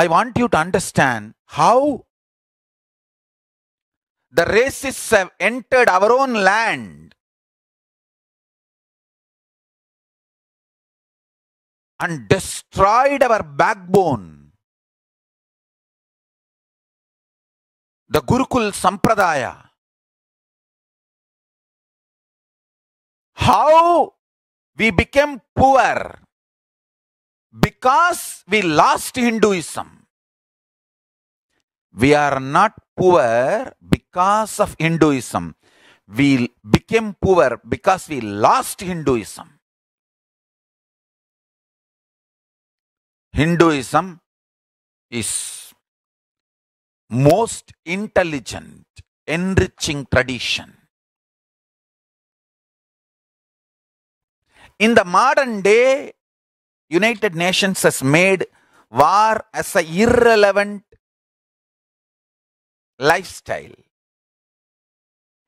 I want you to understand how the racists have entered our own land and destroyed our backbone. The Gurukul Sampradaya. How we became poor because we lost Hinduism. We are not poor because of Hinduism. We became poor because we lost Hinduism. Hinduism is most intelligent, enriching tradition. In the modern day, United Nations has made war as a irrelevant lifestyle.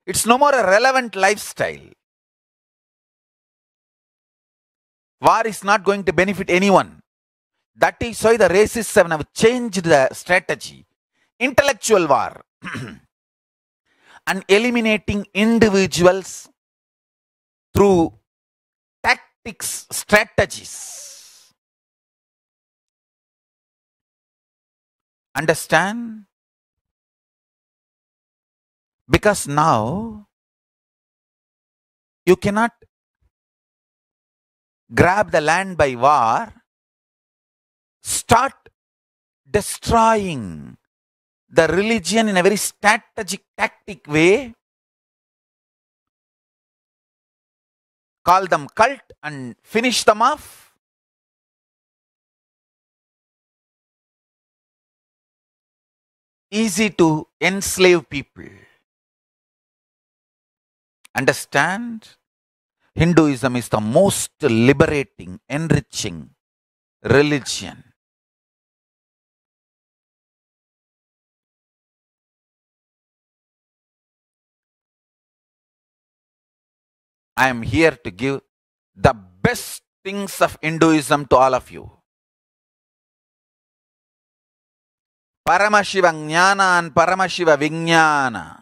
It's no more a relevant lifestyle. War is not going to benefit anyone. That is why the racists have changed the strategy. Intellectual war and eliminating individuals through tactics, strategies. Understand? Because now you cannot grab the land by war, start destroying the religion in a very strategic, tactic way. Call them cult and finish them off. Easy to enslave people. Understand? Hinduism is the most liberating, enriching religion. I am here to give the best things of Hinduism to all of you. Paramashiva Jnana and Paramashiva Vijnana.